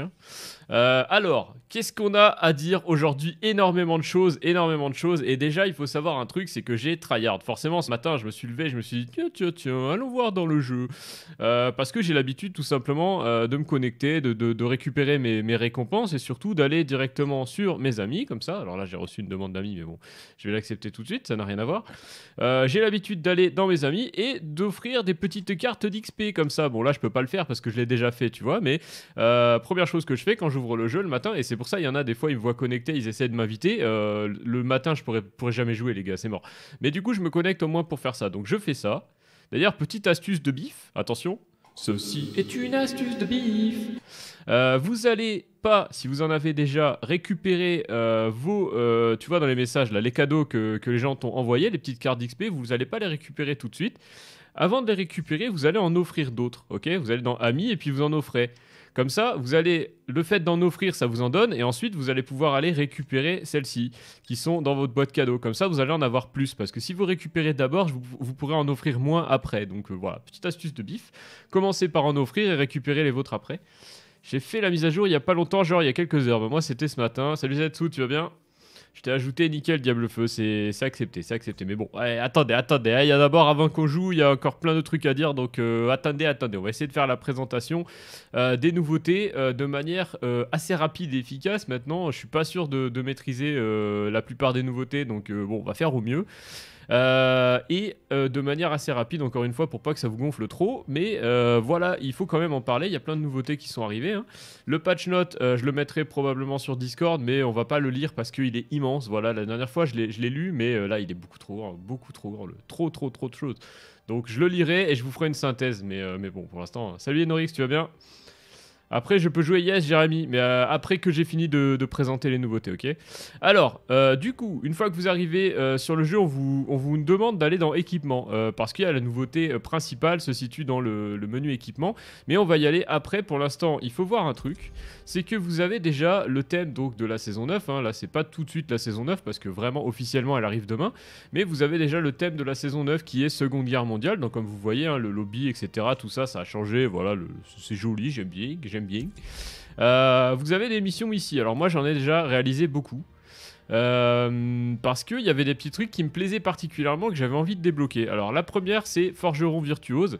Hein. Euh, alors, qu'est-ce qu'on a à dire aujourd'hui Énormément de choses, énormément de choses. Et déjà, il faut savoir un truc, c'est que j'ai tryhard. Forcément, ce matin, je me suis levé, je me suis dit, tiens, tiens, tiens, allons voir dans le jeu. Euh, parce que j'ai l'habitude tout simplement euh, de me connecter, de, récupérer mes, mes, récompenses et surtout d'aller directement sur mes amis, comme ça. Alors là, j'ai reçu une demande d'amis, mais bon, je vais l'accepter tout de suite, ça n'a rien à voir. j'ai l'habitude d'aller dans mes amis et d'offrir des petites cartes d'XP comme ça. Bon, là, je peux pas le faire parce que je l'ai déjà fait, tu vois, mais première chose que je fais quand j'ouvre le jeu le matin, et c'est pour ça, il y en a des fois, ils me voient connecté, ils essaient de m'inviter. Euh, le matin, je pourrais, pourrais jamais jouer, les gars, c'est mort. Mais du coup, je me connecte au moins pour faire ça. Donc je fais ça. D'ailleurs, petite astuce de bif, attention. Ceci est une astuce de bif. Euh, vous allez pas, si vous en avez déjà, récupéré euh, vos, tu vois dans les messages là, les cadeaux que, les gens t'ont envoyé les petites cartes d'XP, vous allez pas les récupérer tout de suite. Avant de les récupérer, vous allez en offrir d'autres, ok Vous allez dans Amis et puis vous en offrez. Comme ça, vous allez, le fait d'en offrir, ça vous en donne, et ensuite vous allez pouvoir aller récupérer celles-ci qui sont dans votre boîte cadeau. Comme ça, vous allez en avoir plus, parce que si vous récupérez d'abord, vous, pourrez en offrir moins après. Donc euh, voilà, petite astuce de bif. Commencez par en offrir et récupérez les vôtres après. J'ai fait la mise à jour il y a pas longtemps, genre il y a quelques heures. Bah, moi, c'était ce matin. Salut Zetsu, tu vas bien je t'ai ajouté nickel Diable Feu, c'est accepté, c'est accepté. Mais bon, eh, attendez, attendez. Eh, il y a d'abord avant qu'on joue, il y a encore plein de trucs à dire. Donc euh, attendez, attendez. On va essayer de faire la présentation euh, des nouveautés euh, de manière assez rapide et efficace. Maintenant, je suis pas sûr de, de maîtriser la plupart des nouveautés, donc bon, on va faire au mieux. Euh, et euh, de manière assez rapide, encore une fois, pour pas que ça vous gonfle trop. Mais euh, voilà, il faut quand même en parler. Il y a plein de nouveautés qui sont arrivées. Hein. Le patch note, je le mettrai probablement sur Discord, mais on va pas le lire parce qu'il est immense. Voilà, la dernière fois, je l'ai lu, mais là, il est beaucoup trop grand, beaucoup trop grand, le, trop, trop, trop de choses. Donc, je le lirai et je vous ferai une synthèse. Mais, mais bon, pour l'instant, salut Enorix, tu vas bien après, je peux jouer Yes, Jérémy, mais euh, après que j'ai fini de, présenter les nouveautés, ok Alors, euh, du coup, une fois que vous arrivez euh, sur le jeu, on vous, on vous demande d'aller dans équipement, parce qu'il y a la nouveauté principale se situe dans le, menu équipement, mais on va y aller après. Pour l'instant, il faut voir un truc, c'est que vous avez déjà le thème donc de la saison 9, hein, là c'est pas tout de suite la saison 9, parce que vraiment officiellement elle arrive demain, mais vous avez déjà le thème de la saison 9 qui est Seconde Guerre mondiale, donc comme vous voyez, hein, le lobby, etc., tout ça, ça a changé, voilà, c'est joli, j'aime bien, j'aime bien. Euh, vous avez des missions ici. Alors moi j'en ai déjà réalisé beaucoup. Euh, parce qu'il y avait des petits trucs qui me plaisaient particulièrement que j'avais envie de débloquer. Alors la première c'est Forgeron Virtuose.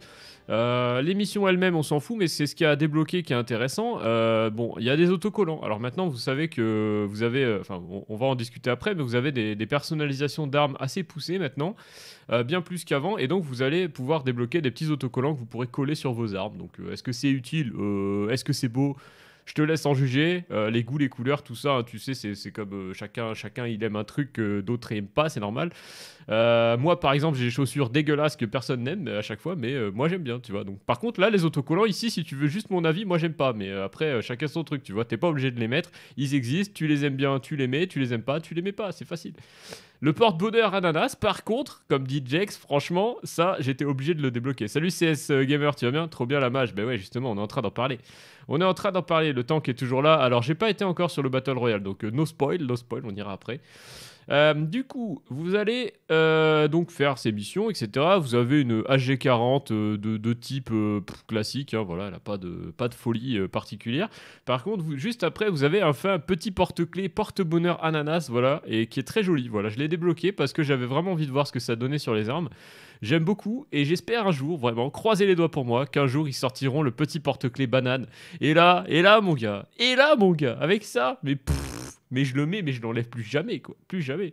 Euh, L'émission elle-même on s'en fout mais c'est ce qu'il y a à débloquer qui est intéressant. Euh, bon il y a des autocollants. Alors maintenant vous savez que vous avez, euh, enfin on, va en discuter après, mais vous avez des, des personnalisations d'armes assez poussées maintenant, bien plus qu'avant et donc vous allez pouvoir débloquer des petits autocollants que vous pourrez coller sur vos armes. Donc est-ce que c'est utile Est-ce que c'est beau je te laisse en juger. Euh, les goûts, les couleurs, tout ça, tu sais, c'est comme euh, chacun, chacun, il aime un truc que d'autres n'aiment pas, c'est normal. Euh, moi, par exemple, j'ai des chaussures dégueulasses que personne n'aime à chaque fois, mais moi, j'aime bien, tu vois. Donc, par contre, là, les autocollants, ici, si tu veux juste mon avis, moi, j'aime pas. Mais après, chacun son truc, tu vois. T'es pas obligé de les mettre. Ils existent, tu les aimes bien, tu les mets, tu les aimes pas, tu les mets pas. C'est facile. Le porte-bonheur ananas, par contre, comme dit Jax, franchement, ça, j'étais obligé de le débloquer. Salut CS euh, Gamer, tu vas bien Trop bien la mage. Ben ouais, justement, on est en train d'en parler. On est en train d'en parler, le tank est toujours là. Alors, j'ai pas été encore sur le Battle Royale, donc euh, no spoil, no spoil, on ira après. Euh, du coup, vous allez euh, donc faire ces missions, etc. Vous avez une HG40 euh, de, type classique, hein, voilà, elle n'a pas de, pas de folie particulière. Par contre, juste après, vous avez enfin un petit porte-clés, porte-bonheur ananas, voilà, et qui est très joli. Voilà, je l'ai débloqué parce que j'avais vraiment envie de voir ce que ça donnait sur les armes. J'aime beaucoup et j'espère un jour, vraiment, croisez les doigts pour moi, qu'un jour ils sortiront le petit porte-clés banane. Et là, et là, mon gars, et là, mon gars, avec ça, mais mais je le mets, mais je l'enlève plus jamais, quoi. Plus jamais.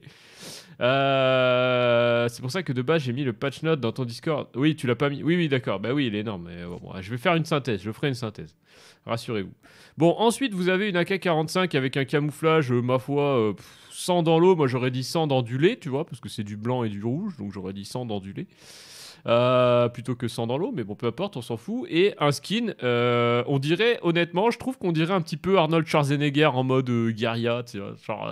Euh, c'est pour ça que de base, j'ai mis le patch note dans ton Discord. Oui, tu l'as pas mis. Oui, oui, d'accord. Bah oui, il est énorme. je vais faire une synthèse. Je ferai une synthèse. Rassurez-vous. Bon, ensuite, vous avez une AK-45 avec un camouflage, euh, ma foi, euh, sans dans l'eau. Moi, j'aurais dit 100 dans du lait, tu vois, parce que c'est du blanc et du rouge. Donc, j'aurais dit 100 dans du lait. Euh, plutôt que 100 dans l'eau, mais bon, peu importe, on s'en fout. Et un skin, euh, on dirait, honnêtement, je trouve qu'on dirait un petit peu Arnold Schwarzenegger en mode euh, guerilla, genre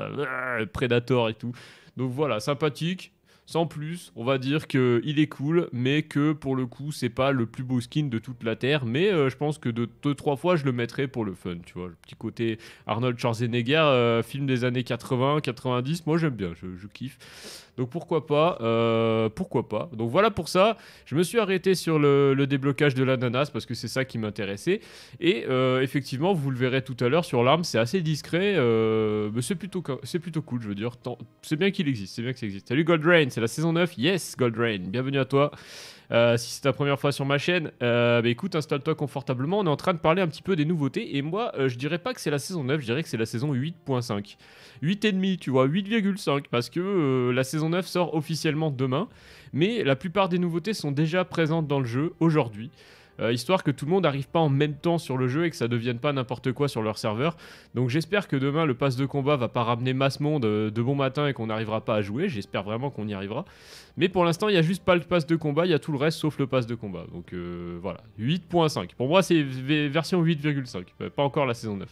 Predator et tout. Donc voilà, sympathique, sans plus, on va dire qu'il est cool, mais que pour le coup, c'est pas le plus beau skin de toute la Terre. Mais euh, je pense que de 2 fois, je le mettrai pour le fun, tu vois. Le petit côté Arnold Schwarzenegger, euh, film des années 80, 90, moi j'aime bien, je, kiffe. Donc pourquoi pas, euh, pourquoi pas. Donc voilà pour ça, je me suis arrêté sur le, déblocage de l'ananas parce que c'est ça qui m'intéressait. Et effectivement, vous le verrez tout à l'heure sur l'arme, c'est assez discret, mais c'est plutôt, plutôt cool, je veux dire. C'est bien qu'il existe, c'est bien que ça existe. Salut Goldrain, la saison 9. Yes, rain bienvenue à toi. Euh, si c'est ta première fois sur ma chaîne, euh, bah, écoute, installe-toi confortablement. On est en train de parler un petit peu des nouveautés. Et moi, euh, je dirais pas que c'est la saison 9, je dirais que c'est la saison 8.5. demi tu vois, 8,5. Parce que la saison 9 sort officiellement demain. Mais la plupart des nouveautés sont déjà présentes dans le jeu aujourd'hui. Euh, histoire que tout le monde n'arrive pas en même temps sur le jeu et que ça devienne pas n'importe quoi sur leur serveur. Donc j'espère que demain le pass de combat va pas ramener masse monde euh, de bon matin et qu'on n'arrivera pas à jouer. J'espère vraiment qu'on y arrivera. Mais pour l'instant, il n'y a juste pas le pass de combat, il y a tout le reste sauf le pass de combat. Donc euh, voilà, 8.5. Pour moi, c'est version 8,5, pas encore la saison 9.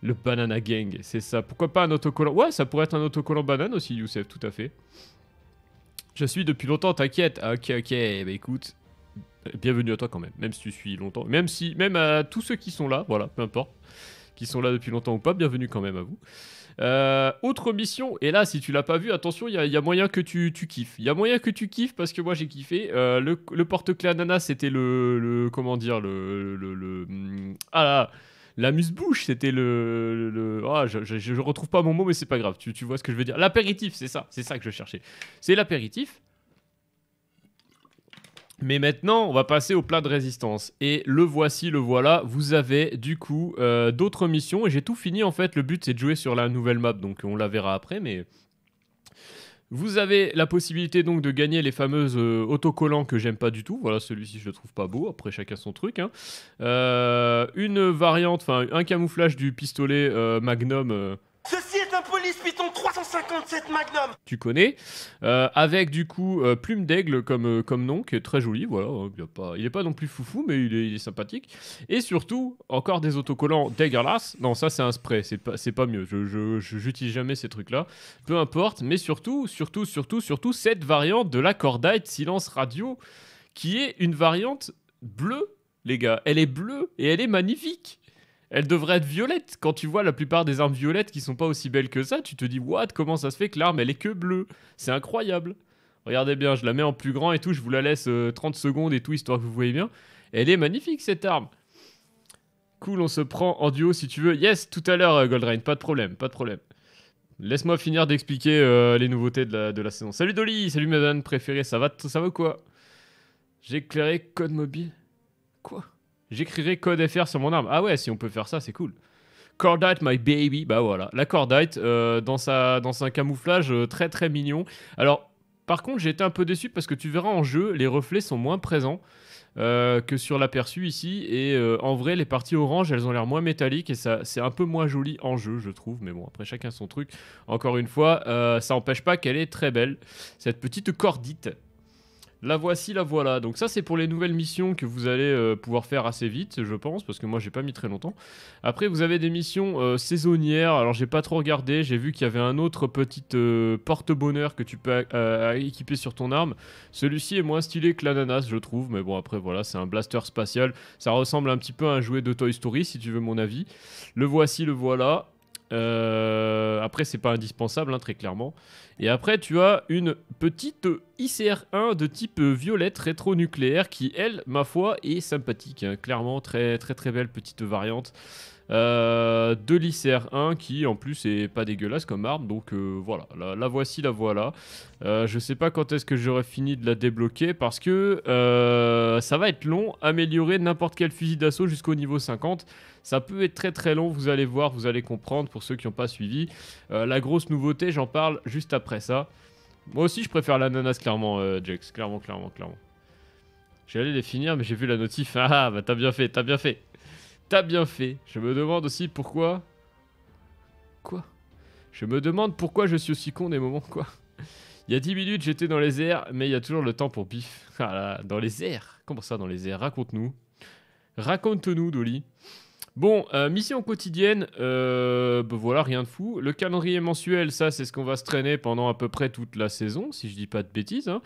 Le Banana Gang, c'est ça. Pourquoi pas un autocollant Ouais, ça pourrait être un autocollant banane aussi, Youssef, tout à fait. Je suis depuis longtemps, t'inquiète. Ok, ok, bah écoute, Bienvenue à toi quand même, même si tu suis longtemps. Même si, même à tous ceux qui sont là, voilà, peu importe, qui sont là depuis longtemps ou pas, bienvenue quand même à vous. Euh, autre mission, et là, si tu l'as pas vu, attention, il y, a moyen que tu, kiffes. Il y a moyen que tu kiffes parce que moi j'ai kiffé. Euh, le, porte-clés ananas, c'était le, Comment dire Le. le, hmm, ah la muse-bouche, c'était le. le, ah, je, ne retrouve pas mon mot, mais c'est pas grave, tu, vois ce que je veux dire. L'apéritif, c'est ça, c'est ça que je cherchais. C'est l'apéritif. Mais maintenant, on va passer au plat de résistance. Et le voici, le voilà. Vous avez du coup euh, d'autres missions. Et j'ai tout fini en fait. Le but, c'est de jouer sur la nouvelle map. Donc on la verra après. Mais vous avez la possibilité donc de gagner les fameuses euh, autocollants que j'aime pas du tout. Voilà, celui-ci je le trouve pas beau. Après chacun son truc. Hein. Euh, une variante, enfin un camouflage du pistolet Magnum Maurice 357 Magnum. Tu connais. Euh, avec du coup euh, Plume d'Aigle comme, euh, comme nom, qui est très joli. Voilà, il n'est pas, pas, non plus foufou, mais il est, sympathique. Et surtout, encore des autocollants Daggerlas. Non, ça c'est un spray, c'est pas, pas mieux. Je j'utilise jamais ces trucs-là. Peu importe, mais surtout, surtout, surtout, surtout, cette variante de la Cordite silence radio, qui est une variante bleue les gars. Elle est bleue et elle est magnifique elle devrait être violette. Quand tu vois la plupart des armes violettes qui sont pas aussi belles que ça, tu te dis, what, comment ça se fait que l'arme elle est que bleue C'est incroyable. Regardez bien, je la mets en plus grand et tout, je vous la laisse 30 euh, secondes et tout, histoire que vous voyez bien. Elle est magnifique cette arme. Cool, on se prend en duo si tu veux. Yes, tout à l'heure, Gold euh, Goldrain, pas de problème, pas de problème. Laisse-moi finir d'expliquer euh, les nouveautés de la, saison. Salut Dolly, salut madame préférée, ça va, ça va quoi J'ai éclairé code mobile. Quoi J'écrirai code FR sur mon arme. Ah ouais, si on peut faire ça, c'est cool. Cordite, my baby. Bah voilà, la Cordite euh, dans, sa, dans un camouflage euh, très très mignon. Alors, par contre, j'ai été un peu déçu parce que tu verras en jeu, les reflets sont moins présents. Euh, que sur l'aperçu ici. Et en vrai, les parties oranges, elles ont l'air moins métalliques et ça, c'est un peu moins joli en jeu, je trouve. Mais bon, après chacun son truc. Encore une fois, ça n'empêche pas qu'elle est très belle, cette petite cordite. La voici, la voilà. Donc ça, c'est pour les nouvelles missions que vous allez euh, pouvoir faire assez vite, je pense, parce que moi, j'ai pas mis très longtemps. Après, vous avez des missions euh, saisonnières. Alors, j'ai pas trop regardé. J'ai vu qu'il y avait un autre petit euh, porte-bonheur que tu peux équiper sur ton arme. Celui-ci est moins stylé que l'ananas, je trouve. Mais bon, après, voilà, c'est un blaster spatial. Ça ressemble un petit peu à un jouet de Toy Story, si tu veux mon avis. Le voici, le voilà. après, c'est pas indispensable, hein, très clairement. Et après, tu as une petite ICR1 de type violette rétro-nucléaire qui, elle, ma foi, est sympathique. Hein. Clairement, très très très belle petite variante. Euh, de l'ICR1 qui en plus est pas dégueulasse comme arme donc euh, voilà la, voici la voilà Je euh, je sais pas quand est-ce que j'aurai fini de la débloquer parce que ça va être long améliorer n'importe quel fusil d'assaut jusqu'au niveau 50 ça peut être très très long vous allez voir vous allez comprendre pour ceux qui n'ont pas suivi la grosse nouveauté j'en parle juste après ça. Moi aussi, je préfère l'ananas, clairement, euh, Jax. Clairement, clairement, clairement. J'allais les finir, mais j'ai vu la notif. Ah, bah t'as bien fait, t'as bien fait. T'as bien fait. Je me demande aussi pourquoi... Quoi Je me demande pourquoi je suis aussi con des moments, quoi. Il y a 10 minutes, j'étais dans les airs, mais il y a toujours le temps pour pif. Ah dans les airs Comment ça, dans les airs Raconte-nous. Raconte-nous, Dolly. Bon, euh, mission quotidienne, euh, ben voilà, rien de fou. Le calendrier mensuel, ça, c'est ce qu'on va se traîner pendant à peu près toute la saison, si je dis pas de bêtises. Hein.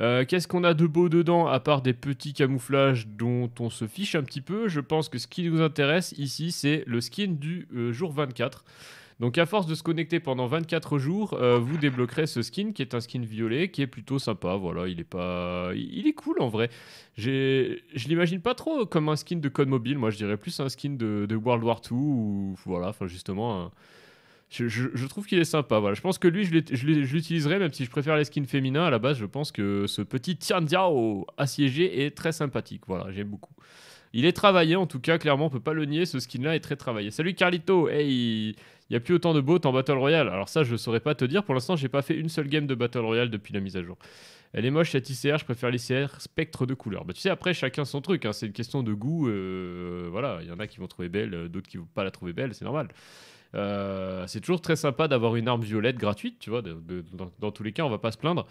Euh, qu'est-ce qu'on a de beau dedans, à part des petits camouflages dont on se fiche un petit peu Je pense que ce qui nous intéresse ici, c'est le skin du jour 24. Donc à force de se connecter pendant 24 jours, euh, vous débloquerez ce skin qui est un skin violet qui est plutôt sympa. Voilà, il est pas, il est cool en vrai. J'ai, je l'imagine pas trop comme un skin de code mobile. Moi, je dirais plus un skin de, World War 2, ou voilà, enfin justement. Je, trouve qu'il est sympa. Voilà. Je pense que lui, je l'utiliserai, même si je préfère les skins féminins. À la base, je pense que ce petit diao assiégé est très sympathique. Voilà, j'aime beaucoup. Il est travaillé en tout cas, clairement, on peut pas le nier, ce skin-là est très travaillé. Salut Carlito, hey, il n'y a plus autant de bottes en Battle Royale. Alors ça, je saurais pas te dire, pour l'instant, j'ai pas fait une seule game de Battle Royale depuis la mise à jour. Elle est moche cette ICR, je préfère l'ICR spectre de couleur Bah, tu sais, après, chacun son truc, hein. c'est une question de goût. Euh, voilà, il y en a qui vont trouver belle, euh, d'autres qui vont pas la trouver belle, c'est normal. Euh, c'est toujours très sympa d'avoir une arme violette gratuite, tu vois. dans, tous les cas, on va pas se plaindre.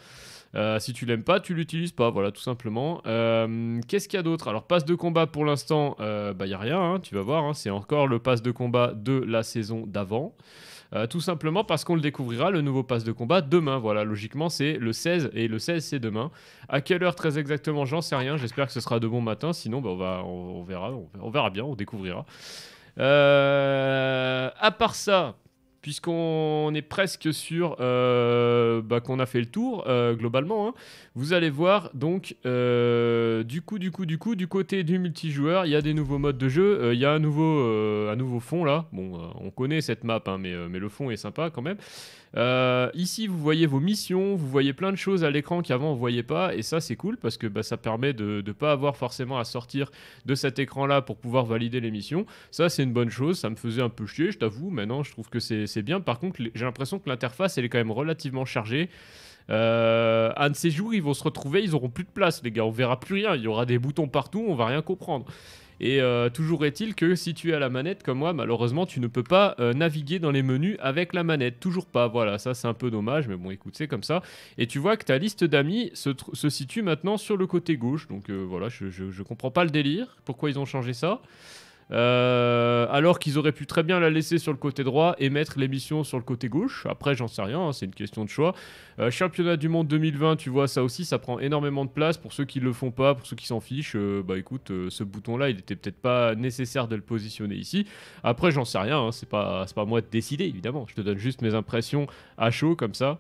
Euh, si tu l'aimes pas, tu l'utilises pas, voilà, tout simplement. Euh, qu'est-ce qu'il y a d'autre Alors, passe de combat pour l'instant, bah y a rien, hein, tu vas voir. Hein, c'est encore le passe de combat de la saison d'avant. tout simplement parce qu'on le découvrira, le nouveau passe de combat, demain. Voilà, logiquement, c'est le 16 et le 16, c'est demain. À quelle heure très exactement, j'en sais rien. J'espère que ce sera de bon matin. Sinon, bah, on, verra, on verra bien, on découvrira. Euh, à part ça, puisqu'on est presque sûr euh, bah, qu'on a fait le tour euh, globalement. Hein, vous allez voir donc du coup, du coup, du coup, du côté du multijoueur, il y a des nouveaux modes de jeu, il y a un nouveau, un nouveau fond là. Bon, on connaît cette map, hein, mais, mais, le fond est sympa quand même. Euh, ici, vous voyez vos missions, vous voyez plein de choses à l'écran qu'avant on voyait pas, et ça c'est cool parce que bah, ça permet de ne pas avoir forcément à sortir de cet écran-là pour pouvoir valider les missions. Ça c'est une bonne chose, ça me faisait un peu chier, je t'avoue. Maintenant, je trouve que c'est bien. Par contre, j'ai l'impression que l'interface elle est quand même relativement chargée. Euh, un de ces jours, ils vont se retrouver, ils auront plus de place, les gars. On verra plus rien. Il y aura des boutons partout, on va rien comprendre. Et euh, toujours est-il que si tu es à la manette comme moi, malheureusement, tu ne peux pas euh, naviguer dans les menus avec la manette. Toujours pas. Voilà, ça c'est un peu dommage, mais bon, écoute, c'est comme ça. Et tu vois que ta liste d'amis se, situe maintenant sur le côté gauche. Donc euh, voilà, je, je comprends pas le délire. Pourquoi ils ont changé ça euh, alors qu'ils auraient pu très bien la laisser sur le côté droit et mettre l'émission sur le côté gauche. Après, j'en sais rien, hein, c'est une question de choix. Euh, championnat du monde 2020, tu vois, ça aussi, ça prend énormément de place. Pour ceux qui le font pas, pour ceux qui s'en fichent, euh, bah écoute, ce bouton-là, il était peut-être pas nécessaire de le positionner ici. Après, j'en sais rien, hein, c'est pas, pas moi de décider, évidemment. Je te donne juste mes impressions à chaud comme ça.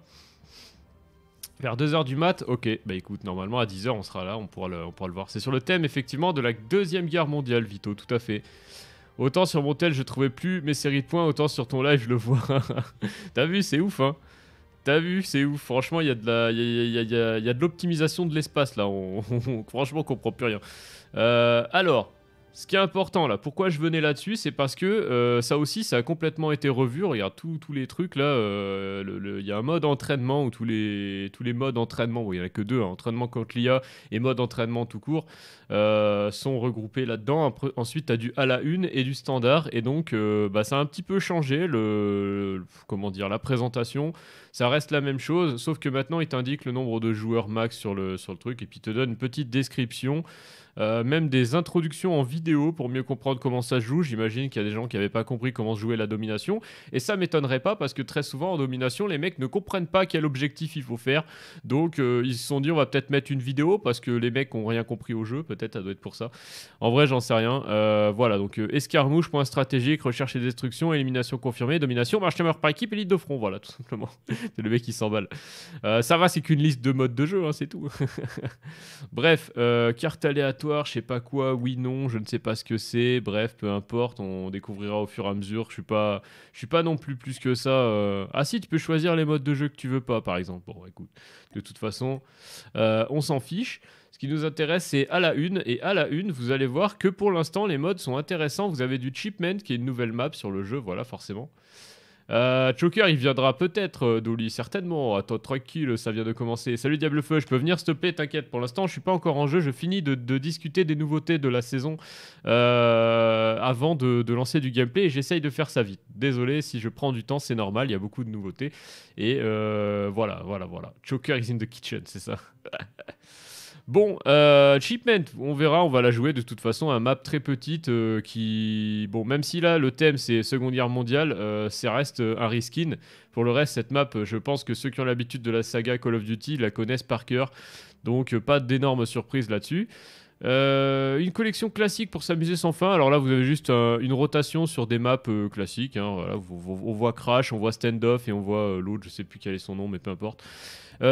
Vers 2h du mat, ok. Bah écoute, normalement à 10h on sera là, on pourra le, pourra le voir. C'est sur le thème effectivement de la Deuxième Guerre mondiale, Vito, tout à fait. Autant sur mon tel je trouvais plus mes séries de points, autant sur ton live je le vois. T'as vu, c'est ouf hein T'as vu, c'est ouf. Franchement, il y a de la, de l'optimisation de l'espace là. On, on, franchement, comprend plus rien. Euh, alors, ce qui est important là, pourquoi je venais là-dessus, c'est parce que euh, ça aussi, ça a complètement été revu. Regarde tous les trucs là, euh, il y a un mode entraînement où tous les, tous les modes entraînement, où il n'y en a que deux, hein, entraînement contre l'IA et mode entraînement tout court, euh, sont regroupés là-dedans. Ensuite, tu as du à la une et du standard, et donc bah, ça a un petit peu changé le, comment dire, la présentation. Ça reste la même chose, sauf que maintenant, il t'indique le nombre de joueurs max sur le, sur le truc et puis il te donne une petite description. Euh, même des introductions en vidéo pour mieux comprendre comment ça se joue. J'imagine qu'il y a des gens qui n'avaient pas compris comment se jouait la domination. Et ça m'étonnerait pas parce que très souvent en domination, les mecs ne comprennent pas quel objectif il faut faire. Donc euh, ils se sont dit on va peut-être mettre une vidéo parce que les mecs ont rien compris au jeu. Peut-être ça doit être pour ça. En vrai, j'en sais rien. Euh, voilà, donc escarmouche, point stratégique, recherche et destruction, élimination confirmée, domination, marche timer par équipe, élite de front. Voilà, tout simplement. c'est le mec qui s'emballe. ça va, c'est qu'une liste de modes de jeu, hein, c'est tout. Bref, carte aléatoire je sais pas quoi, oui, non, je ne sais pas ce que c'est, bref, peu importe, on découvrira au fur et à mesure. Je suis pas, je suis pas non plus plus que ça. Euh, ah si, tu peux choisir les modes de jeu que tu veux pas, par exemple. Bon, écoute, de toute façon, euh, on s'en fiche. Ce qui nous intéresse, c'est à la une. Et à la une, vous allez voir que pour l'instant, les modes sont intéressants. Vous avez du Chipman qui est une nouvelle map sur le jeu, voilà, forcément. Euh, il viendra peut-être, euh, Dolly, certainement. Attends, tranquille, ça vient de commencer. Salut Diable Feu je peux venir s'il te plaît, t'inquiète. Pour l'instant, je suis pas encore en jeu, je finis de, discuter des nouveautés de la saison euh, avant de, lancer du gameplay et j'essaye de faire ça vite. Désolé si je prends du temps, c'est normal, il y a beaucoup de nouveautés. Et euh, voilà, voilà, voilà. Choker, is in the kitchen, c'est ça. Bon, euh, on verra, on va la jouer de toute façon, un map très petite euh, qui, bon, même si là le thème c'est Seconde Guerre mondiale, euh, ça reste euh, un reskin. Pour le reste, cette map, je pense que ceux qui ont l'habitude de la saga Call of Duty la connaissent par cœur, donc pas d'énormes surprises là-dessus. Euh, une collection classique pour s'amuser sans fin. Alors là, vous avez juste euh, une rotation sur des maps euh, classiques. Hein. on voit Crash, on voit Standoff et on voit l'autre, je sais plus quel est son nom, mais peu importe.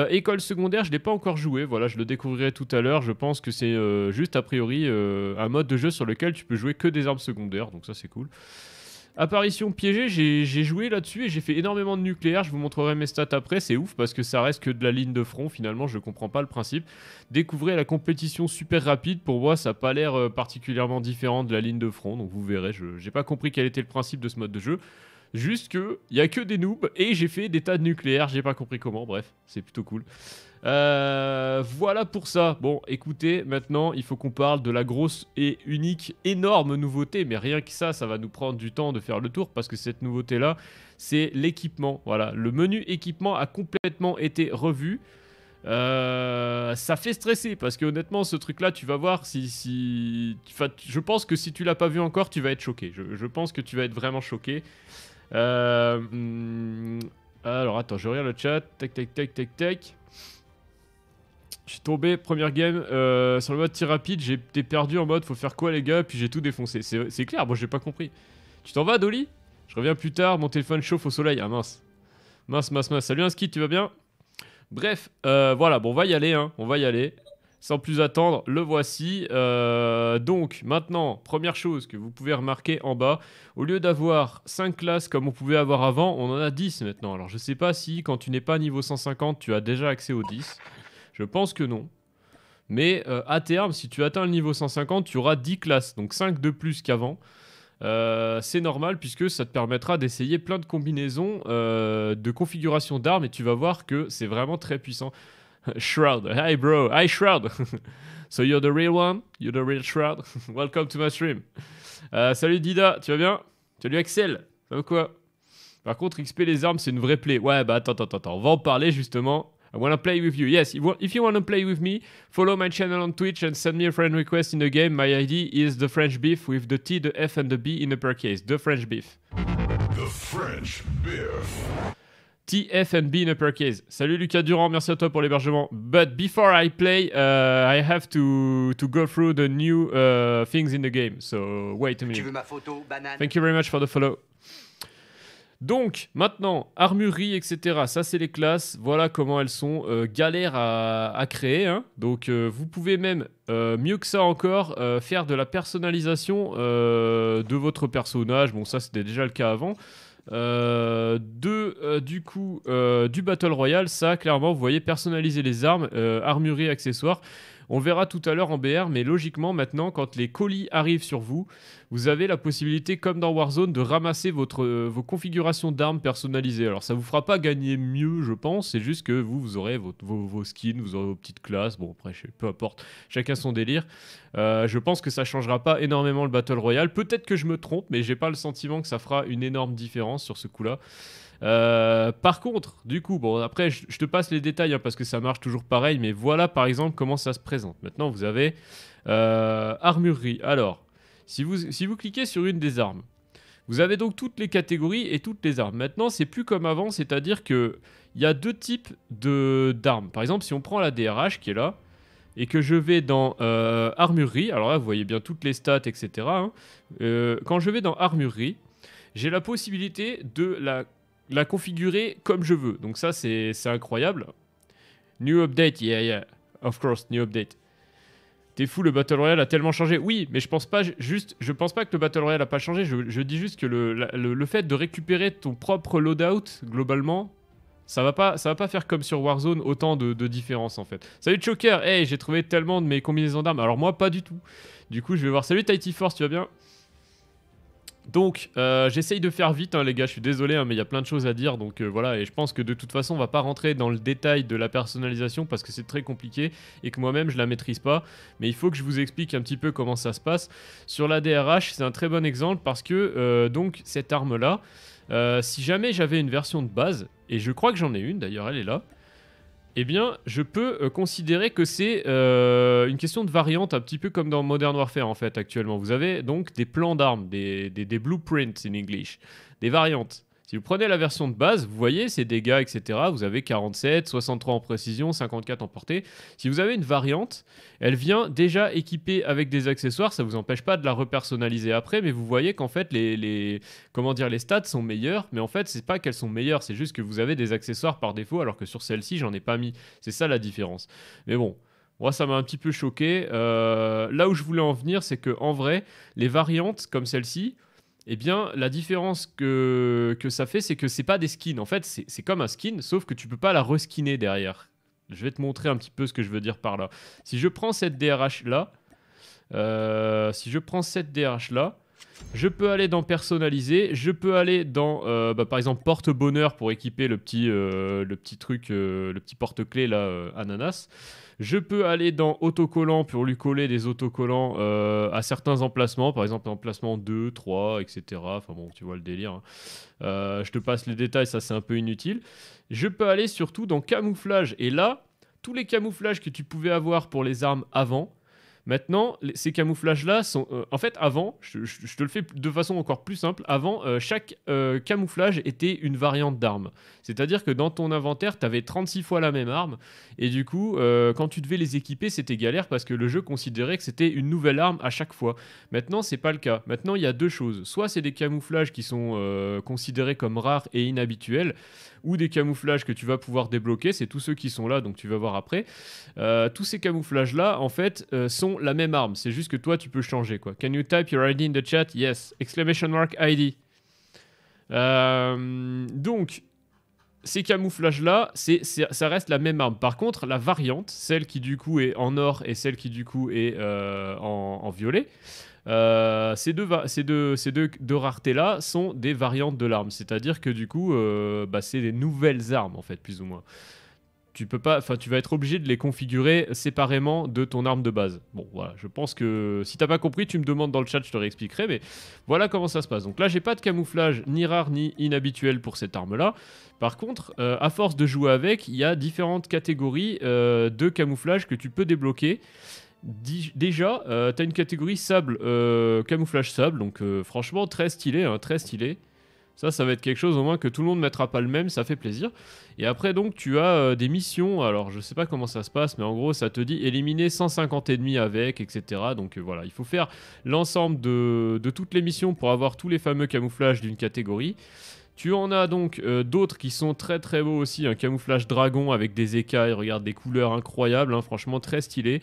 école secondaire, je l'ai pas encore joué. Voilà, je le découvrirai tout à l'heure. Je pense que c'est juste a priori un mode de jeu sur lequel tu peux jouer que des armes secondaires, donc ça c'est cool. Apparition piégée, j'ai joué là-dessus et j'ai fait énormément de nucléaire. Je vous montrerai mes stats après, c'est ouf parce que ça reste que de la ligne de front. Finalement, je comprends pas le principe. Découvrez la compétition super rapide. Pour moi, ça n'a pas l'air euh, particulièrement différent de la ligne de front. Donc vous verrez, je n'ai pas compris quel était le principe de ce mode de jeu. Juste que il a que des noobs et j'ai fait des tas de nucléaires. J'ai pas compris comment. Bref, c'est plutôt cool. Euh, voilà pour ça. Bon, écoutez, maintenant, il faut qu'on parle de la grosse et unique, énorme nouveauté. Mais rien que ça, ça va nous prendre du temps de faire le tour parce que cette nouveauté-là, c'est l'équipement. Voilà, le menu équipement a complètement été revu. Euh, ça fait stresser parce que honnêtement, ce truc-là, tu vas voir si, si, je pense que si tu l'as pas vu encore, tu vas être choqué. Je, pense que tu vas être vraiment choqué. Euh, hmm, alors attends, je regarde le chat. Tac, tac, tac, tac, tac. Je suis tombé, première game, euh, sur le mode tir rapide, j'ai été perdu en mode faut faire quoi les gars, puis j'ai tout défoncé. C'est clair, moi j'ai pas compris. Tu t'en vas Dolly Je reviens plus tard, mon téléphone chauffe au soleil. Ah mince. Mince, mince, mince. Salut Inski, tu vas bien Bref, euh, voilà, bon on va y aller, hein. on va y aller. Sans plus attendre, le voici. Euh, donc maintenant, première chose que vous pouvez remarquer en bas, au lieu d'avoir 5 classes comme on pouvait avoir avant, on en a 10 maintenant. Alors je sais pas si quand tu n'es pas niveau 150, tu as déjà accès aux 10. Je pense que non. Mais euh, à terme, si tu atteins le niveau 150, tu auras 10 classes, donc 5 de plus qu'avant. Euh, c'est normal puisque ça te permettra d'essayer plein de combinaisons euh, de configuration d'armes et tu vas voir que c'est vraiment très puissant. Shroud, hi bro, hi Shroud. so you're the real one, you're the real Shroud. Welcome to my stream. salut Dida, tu vas bien Salut Axel, ça va quoi Par contre, XP les armes, c'est une vraie plaie. Ouais, bah attends, attends, attends, on va en parler justement. I want to play with you. Yes, if you want to play with me, follow my channel on Twitch and send me a friend request in the game. My ID is the French beef with the T, the F, and the B in uppercase. The French beef. The French beef. B in uppercase. Salut Lucas Durand, merci à toi pour l'hébergement. But before I play, uh, I have to, to go through the new uh, things in the game. So wait a minute. Tu veux ma photo, banane Thank you very much for the follow. Donc, maintenant, armurerie, etc. Ça, c'est les classes. Voilà comment elles sont euh, galères à, créer. Hein. Donc, euh, vous pouvez même, euh, mieux que ça encore, faire de la personnalisation de votre personnage. Bon, ça, c'était déjà le cas avant. de, du coup, du Battle Royale, ça, clairement, vous voyez, personnaliser les armes, armurerie, accessoires. On verra tout à l'heure en BR, mais logiquement, maintenant, quand les colis arrivent sur vous, vous avez la possibilité, comme dans Warzone, de ramasser votre, euh, vos configurations d'armes personnalisées. Alors, ça vous fera pas gagner mieux, je pense, c'est juste que vous, vous aurez vos, skins, vous aurez vos petites classes, bon, après, peu importe, chacun son délire. Euh, je pense que ça ne changera pas énormément le Battle Royale. Peut-être que je me trompe, mais j'ai pas le sentiment que ça fera une énorme différence sur ce coup-là. Euh, par contre, du coup, bon, après, je, te passe les détails hein, parce que ça marche toujours pareil, mais voilà par exemple comment ça se présente. Maintenant, vous avez euh, armurerie. Alors, si vous, si vous cliquez sur une des armes, vous avez donc toutes les catégories et toutes les armes. Maintenant, c'est plus comme avant, c'est-à-dire que il y a deux types de d'armes. Par exemple, si on prend la DRH qui est là et que je vais dans euh, armurerie, alors là, vous voyez bien toutes les stats, etc. Hein, quand je vais dans armurerie, j'ai la possibilité de la la configurer comme je veux. Donc ça, c'est incroyable. New update, yeah, yeah. Of course, new update. T'es fou, le Battle Royale a tellement changé. Oui, mais je pense pas juste, je pense pas que le Battle Royale a pas changé. Je, dis juste que le, fait de récupérer ton propre loadout globalement, ça va pas, ça va pas faire comme sur Warzone autant de, différences en fait. Salut Choker, hey, j'ai trouvé tellement de mes combinaisons d'armes. Alors moi pas du tout. Du coup, je vais voir. Salut Tighty Force, tu vas bien? Donc, euh, j'essaye de faire vite, hein, les gars, je suis désolé, hein, mais il y a plein de choses à dire. Donc euh, voilà, et je pense que de toute façon, on va pas rentrer dans le détail de la personnalisation parce que c'est très compliqué et que moi-même, je la maîtrise pas. Mais il faut que je vous explique un petit peu comment ça se passe. Sur la DRH, c'est un très bon exemple parce que, euh, donc, cette arme-là, si jamais j'avais une version de base, et je crois que j'en ai une, d'ailleurs, elle est là eh bien, je peux euh, considérer que c'est euh, une question de variante, un petit peu comme dans Modern Warfare en fait actuellement. Vous avez donc des plans d'armes, des, des blueprints in English, des variantes. Si vous prenez la version de base, vous voyez ces dégâts, etc. Vous avez 47, 63 en précision, 54 en portée. Si vous avez une variante, elle vient déjà équipée avec des accessoires. Ça ne vous empêche pas de la repersonnaliser après, mais vous voyez qu'en fait, les, comment dire, les stats sont meilleures. Mais en fait, ce n'est pas qu'elles sont meilleures, c'est juste que vous avez des accessoires par défaut, alors que sur celle-ci, j'en ai pas mis. C'est ça la différence. Mais bon. Moi, ça m'a un petit peu choqué. Euh, là où je voulais en venir, c'est que en vrai, les variantes comme celle-ci, eh bien, la différence que, que ça fait, c'est que c'est pas des skins. En fait, c'est comme un skin, sauf que tu peux pas la reskiner derrière. Je vais te montrer un petit peu ce que je veux dire par là. Si je prends cette DRH là, euh, si je prends cette DRH là, je peux aller dans personnaliser, je peux aller dans euh, bah, par exemple porte-bonheur pour équiper le petit, euh, le petit truc, euh, le petit porte-clé là, ananas. Je peux aller dans autocollant pour lui coller des autocollants à certains emplacements, par exemple emplacement 2, 3, etc. Enfin bon, tu vois le délire. Hein. je te passe les détails, ça c'est un peu inutile. Je peux aller surtout dans camouflage et là, tous les camouflages que tu pouvais avoir pour les armes avant, Maintenant, ces camouflages-là sont. Euh, en fait, avant, je, te le fais de façon encore plus simple, avant, euh, chaque euh, camouflage était une variante d'arme. C'est-à-dire que dans ton inventaire, tu avais 36 fois la même arme, et du coup, quand tu devais les équiper, c'était galère parce que le jeu considérait que c'était une nouvelle arme à chaque fois. Maintenant, c'est pas le cas. Maintenant, il y a deux choses. Soit c'est des camouflages qui sont considérés comme rares et inhabituels, ou des camouflages que tu vas pouvoir débloquer. C'est tous ceux qui sont là, donc tu vas voir après. Euh, tous ces camouflages-là, en fait, euh, sont la même arme. C'est juste que toi, tu peux changer. Quoi. Can you type your ID in the chat? Yes. Exclamation mark ID. Euh, donc, ces camouflages-là, ça reste la même arme. Par contre, la variante, celle qui du coup est en or et celle qui du coup est en, violet, euh, ces deux, ces raretés-là sont des variantes de l'arme, c'est-à-dire que du coup, euh, bah, c'est des nouvelles armes, en fait, plus ou moins. Tu, peux pas, tu vas être obligé de les configurer séparément de ton arme de base. Bon, voilà, je pense que si t'as pas compris, tu me demandes dans le chat, je te réexpliquerai, mais voilà comment ça se passe. Donc là, j'ai pas de camouflage ni rare ni inhabituel pour cette arme-là. Par contre, euh, à force de jouer avec, il y a différentes catégories de camouflage que tu peux débloquer. Déjà, euh, tu as une catégorie sable, euh, camouflage sable, donc euh, franchement très stylé, hein, très stylé. Ça, ça va être quelque chose au moins que tout le monde mettra pas le même, ça fait plaisir. Et après, donc, tu as des missions. Alors, je sais pas comment ça se passe, mais en gros, ça te dit éliminer 150 ennemis avec, etc. Donc voilà, il faut faire l'ensemble de, toutes les missions pour avoir tous les fameux camouflages d'une catégorie. Tu en as donc d'autres qui sont très très beaux aussi, un camouflage dragon avec des écailles, regarde des couleurs incroyables, hein, franchement très stylé.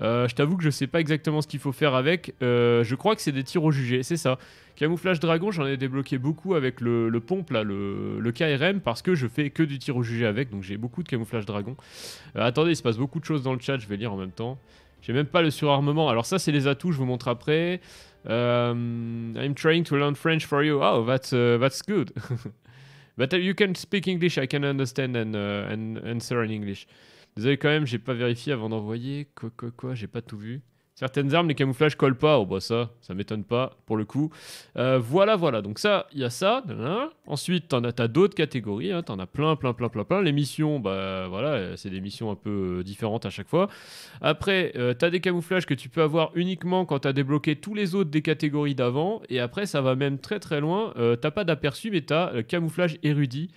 Euh, je t'avoue que je sais pas exactement ce qu'il faut faire avec. Euh, je crois que c'est des tirs au jugé, c'est ça. Camouflage dragon, j'en ai débloqué beaucoup avec le, pompe, là, le, KRM, parce que je fais que du tir au jugé avec, donc j'ai beaucoup de camouflage dragon. Euh, attendez, il se passe beaucoup de choses dans le chat, je vais lire en même temps. J'ai même pas le surarmement. Alors ça, c'est les atouts, je vous montre après. I'm trying to learn French for you. Oh, that's, uh, that's good. But uh, you can speak English, I can understand and uh, answer in English avez quand même, j'ai pas vérifié avant d'envoyer. Quoi, quoi, quoi, j'ai pas tout vu. Certaines armes, les camouflages collent pas. Oh bah ça, ça m'étonne pas pour le coup. Euh, voilà, voilà. Donc ça, il y a ça. Ensuite, t'en as, d'autres catégories. Hein. T'en as plein, plein, plein, plein, plein. Les missions, bah voilà, c'est des missions un peu euh, différentes à chaque fois. Après, euh, t'as des camouflages que tu peux avoir uniquement quand t'as débloqué tous les autres des catégories d'avant. Et après, ça va même très très loin. t'as pas d'aperçu, mais t'as camouflage érudit.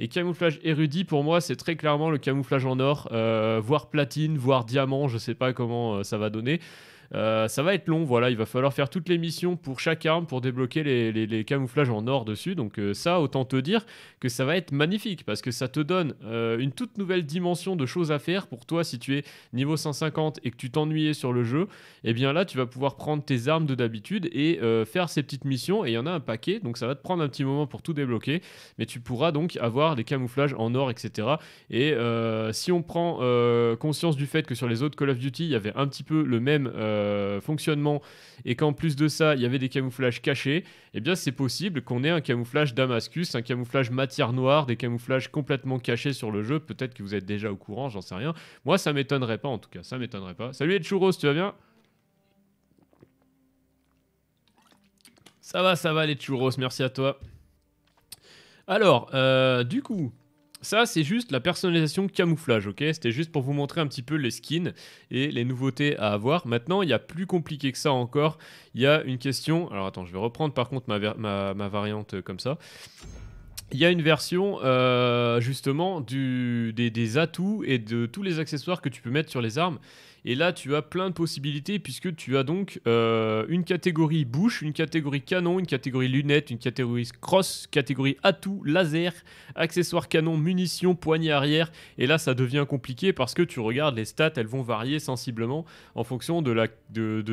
Et camouflage érudit, pour moi, c'est très clairement le camouflage en or, euh, voire platine, voire diamant, je sais pas comment euh, ça va donner. Euh, ça va être long, voilà. Il va falloir faire toutes les missions pour chaque arme pour débloquer les, camouflages en or dessus. Donc, euh, ça, autant te dire que ça va être magnifique parce que ça te donne euh, une toute nouvelle dimension de choses à faire pour toi si tu es niveau 150 et que tu t'ennuyais sur le jeu. Et eh bien là, tu vas pouvoir prendre tes armes de d'habitude et faire ces petites missions. Et il y en a un paquet, donc ça va te prendre un petit moment pour tout débloquer. Mais tu pourras donc avoir des camouflages en or, etc. Et si on prend conscience du fait que sur les autres Call of Duty, il y avait un petit peu le même. Euh, fonctionnement et qu'en plus de ça, il y avait des camouflages cachés, et eh bien c'est possible qu'on ait un camouflage Damascus, un camouflage matière noire, des camouflages complètement cachés sur le jeu. Peut-être que vous êtes déjà au courant, j'en sais rien. Moi, ça m'étonnerait pas en tout cas, ça m'étonnerait pas. Salut churros, tu vas bien Ça va, ça va les churros, merci à toi. Alors, euh, du coup, ça, c'est juste la personnalisation camouflage, ok C'était juste pour vous montrer un petit peu les skins et les nouveautés à avoir. Maintenant, il y a plus compliqué que ça encore. Il y a une question... Alors attends, je vais reprendre par contre ma, ma, variante comme ça. Il y a une version euh, justement du, des, des atouts et de tous les accessoires que tu peux mettre sur les armes et là, tu as plein de possibilités puisque tu as donc euh, une catégorie bouche, une catégorie canon, une catégorie lunettes, une catégorie cross, catégorie atout, laser, accessoires canon, munitions, poignée arrière. Et là, ça devient compliqué parce que tu regardes les stats, elles vont varier sensiblement en fonction de la,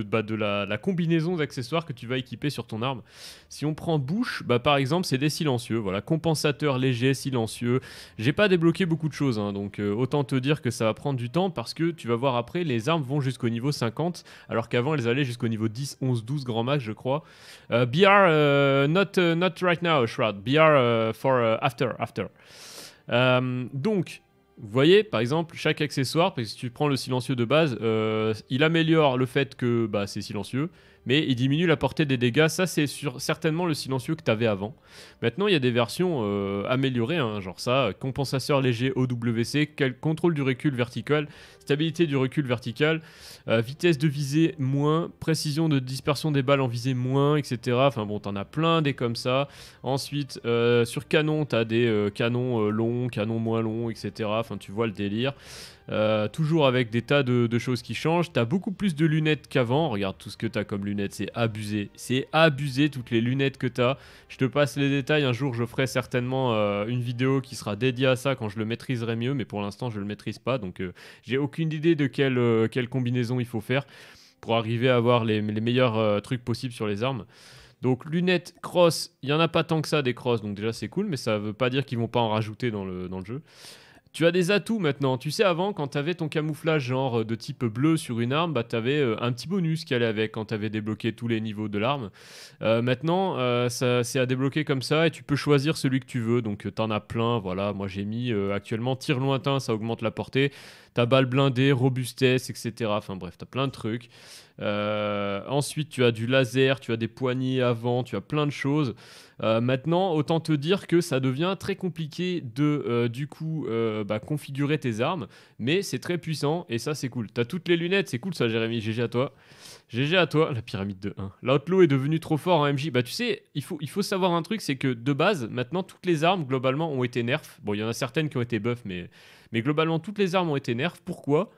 bah, combinaison d'accessoires que tu vas équiper sur ton arme. Si on prend bouche, bah, par exemple, c'est des silencieux. Voilà, compensateur léger, silencieux. J'ai pas débloqué beaucoup de choses, hein, donc euh, autant te dire que ça va prendre du temps parce que tu vas voir après les les armes vont jusqu'au niveau 50, alors qu'avant elles allaient jusqu'au niveau 10, 11, 12 grand max, je crois. Euh, BR, euh, not, euh, not right now, Shroud. BR for after, after. donc, vous voyez, par exemple, chaque accessoire, parce que si tu prends le silencieux de base, il améliore le fait que bah, c'est silencieux mais il diminue la portée des dégâts. Ça, c'est certainement le silencieux que tu avais avant. Maintenant, il y a des versions euh, améliorées, hein, genre ça, compensateur léger OWC, contrôle du recul vertical, stabilité du recul vertical, euh, vitesse de visée moins, précision de dispersion des balles en visée moins, etc. Enfin bon, t'en as plein des comme ça. Ensuite, euh, sur canon, t'as des canons longs, canons moins longs, etc. Enfin, tu vois le délire. Euh, toujours avec des tas de, choses qui changent. T'as beaucoup plus de lunettes qu'avant. Regarde tout ce que t'as comme lunettes, c'est abusé. C'est abusé toutes les lunettes que t'as. Je te passe les détails. Un jour, je ferai certainement euh, une vidéo qui sera dédiée à ça quand je le maîtriserai mieux. Mais pour l'instant, je le maîtrise pas. Donc, euh, j'ai aucune idée de quelle, combinaison il faut faire pour arriver à avoir les, meilleurs trucs possibles sur les armes. Donc lunettes, cross, il n'y en a pas tant que ça des crosses, donc déjà c'est cool, mais ça ne veut pas dire qu'ils vont pas en rajouter dans le jeu. Tu as des atouts maintenant. Tu sais, avant, quand t'avais ton camouflage genre euh, de type bleu sur une arme, bah t'avais euh, un petit bonus qui allait avec quand t'avais débloqué tous les niveaux de l'arme. Euh, maintenant, c'est à débloquer comme ça et tu peux choisir celui que tu veux. Donc t'en as plein. Voilà, moi j'ai mis actuellement tir lointain, ça augmente la portée. ta balle blindée, robustesse, etc. Enfin bref, t'as plein de trucs. ensuite, tu as du laser, tu as des poignées avant, tu as plein de choses. Euh, maintenant, autant te dire que ça devient très compliqué de euh, du coup euh, bah, configurer tes armes, mais c'est très puissant et ça c'est cool. T'as toutes les lunettes, c'est cool ça, Jérémy. GG à toi. GG à toi, la pyramide de 1. L'Outlaw est devenu trop fort en MJ. Bah tu sais, il faut, il faut savoir un truc, c'est que de base, maintenant toutes les armes globalement ont été nerfs. Bon, il y en a certaines qui ont été buff, mais, mais globalement toutes les armes ont été nerfs. Pourquoi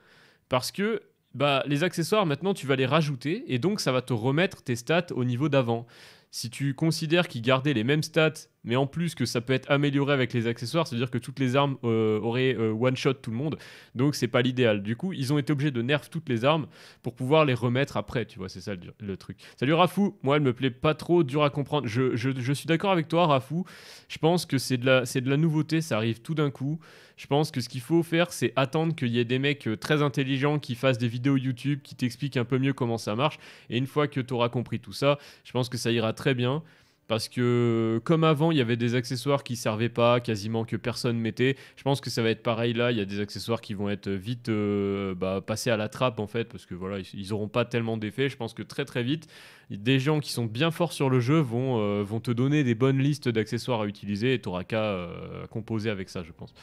Parce que bah, les accessoires, maintenant, tu vas les rajouter et donc ça va te remettre tes stats au niveau d'avant si tu considères qu'ils gardaient les mêmes stats mais en plus que ça peut être amélioré avec les accessoires, c'est-à-dire que toutes les armes euh, auraient euh, one-shot tout le monde, donc c'est pas l'idéal. Du coup, ils ont été obligés de nerf toutes les armes pour pouvoir les remettre après, tu vois, c'est ça le, truc. Salut Rafou, moi elle me plaît pas trop, dur à comprendre. Je, suis d'accord avec toi, Rafou, je pense que c'est de, la, de la nouveauté, ça arrive tout d'un coup. Je pense que ce qu'il faut faire, c'est attendre qu'il y ait des mecs euh, très intelligents qui fassent des vidéos YouTube, qui t'expliquent un peu mieux comment ça marche, et une fois que tu auras compris tout ça, je pense que ça ira très bien. Parce que comme avant, il y avait des accessoires qui servaient pas, quasiment que personne mettait. Je pense que ça va être pareil là. Il y a des accessoires qui vont être vite euh, bah, passés à la trappe en fait, parce que voilà, ils n'auront pas tellement d'effet. Je pense que très très vite, des gens qui sont bien forts sur le jeu vont, euh, te donner des bonnes listes d'accessoires à utiliser et tu n'auras qu'à euh, composer avec ça, je pense.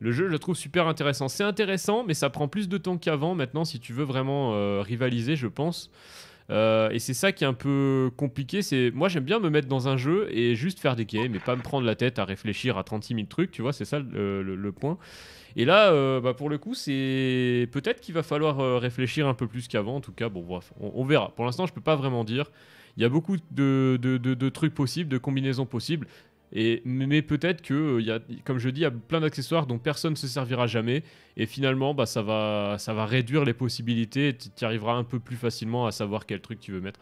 Le jeu, je le trouve super intéressant. C'est intéressant, mais ça prend plus de temps qu'avant. Maintenant, si tu veux vraiment rivaliser, je pense. Euh, et c'est ça qui est un peu compliqué. C'est moi j'aime bien me mettre dans un jeu et juste faire des games, mais pas me prendre la tête à réfléchir à 36 000 trucs. Tu vois, c'est ça le, point. Et là, euh, bah, pour le coup, c'est peut-être qu'il va falloir euh, réfléchir un peu plus qu'avant. En tout cas, bon bref, on, verra. Pour l'instant, je peux pas vraiment dire. Il y a beaucoup de, trucs possibles, de combinaisons possibles mais peut-être que, euh, y a, comme je dis, il y a plein d'accessoires dont personne ne se servira jamais. Et finalement, bah, ça, va, ça va réduire les possibilités tu arriveras un peu plus facilement à savoir quel truc tu veux mettre.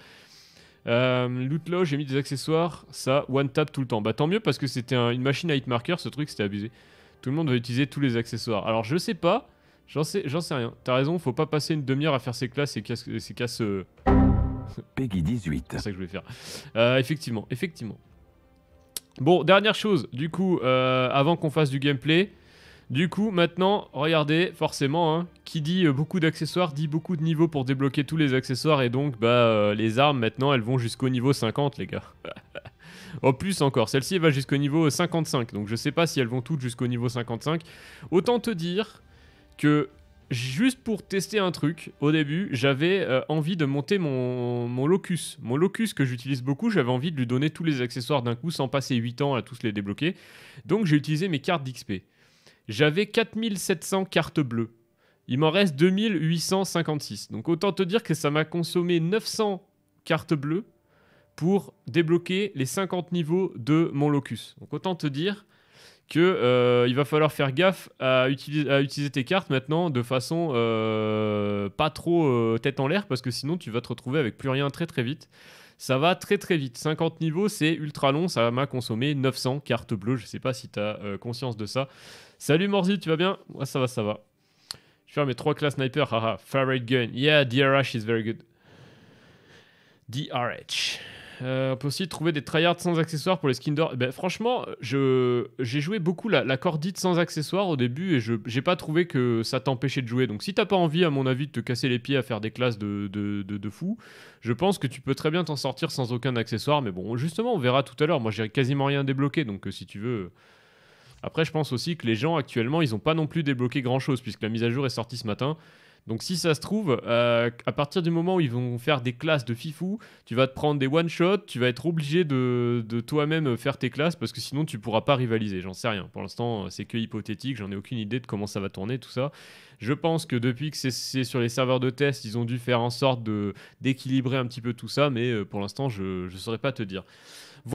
Euh, j'ai mis des accessoires, ça, one tap tout le temps. Bah tant mieux parce que c'était une machine à hitmarker, ce truc c'était abusé. Tout le monde va utiliser tous les accessoires. Alors je sais pas, j'en sais, j'en sais rien. T'as raison, faut pas passer une demi-heure à faire ces classes et casse, ses euh, Peggy 18. C'est ça que je voulais faire. Euh, effectivement, effectivement. Bon, dernière chose, du coup, euh, avant qu'on fasse du gameplay, du coup, maintenant, regardez, forcément, hein, qui dit euh, beaucoup d'accessoires dit beaucoup de niveaux pour débloquer tous les accessoires, et donc, bah, euh, les armes, maintenant, elles vont jusqu'au niveau 50, les gars. En plus encore, celle-ci va jusqu'au niveau 55, donc je sais pas si elles vont toutes jusqu'au niveau 55. Autant te dire que juste pour tester un truc, au début, j'avais euh, envie de monter mon, mon, locus. Mon locus que j'utilise beaucoup, j'avais envie de lui donner tous les accessoires d'un coup sans passer 8 ans à tous les débloquer. Donc j'ai utilisé mes cartes d'XP. J'avais 4700 cartes bleues. Il m'en reste 2856. Donc autant te dire que ça m'a consommé 900 cartes bleues pour débloquer les 50 niveaux de mon locus. Donc autant te dire que euh, il va falloir faire gaffe à, utiliser tes cartes maintenant de façon euh, pas trop euh, tête en l'air parce que sinon tu vas te retrouver avec plus rien très très vite. Ça va très très vite. 50 niveaux, c'est ultra long. Ça m'a consommé 900 cartes bleues. Je sais pas si tu as conscience de ça. Salut Morzi, tu vas bien ouais, Ça va, ça va. Je vais faire mes trois classes sniper. Haha, Gun. Yeah, DRH is very good. DRH. Euh, on peut aussi trouver des tryhards sans accessoires pour les skins d'or. Eh ben, franchement, j'ai joué beaucoup la, cordite sans accessoires au début et je j'ai pas trouvé que ça t'empêchait de jouer. Donc si t'as pas envie, à mon avis, de te casser les pieds à faire des classes de, de, de, fou, je pense que tu peux très bien t'en sortir sans aucun accessoire. Mais bon, justement, on verra tout à l'heure. Moi, j'ai quasiment rien débloqué, donc euh, si tu veux... Euh, après, je pense aussi que les gens actuellement, ils n'ont pas non plus débloqué grand chose puisque la mise à jour est sortie ce matin. Donc si ça se trouve, euh, à partir du moment où ils vont faire des classes de fifou, tu vas te prendre des one-shots, tu vas être obligé de, de toi-même faire tes classes parce que sinon tu pourras pas rivaliser, j'en sais rien. Pour l'instant euh, c'est que hypothétique, j'en ai aucune idée de comment ça va tourner, tout ça. Je pense que depuis que c'est sur les serveurs de test, ils ont dû faire en sorte d'équilibrer un petit peu tout ça, mais euh, pour l'instant je ne saurais pas te dire.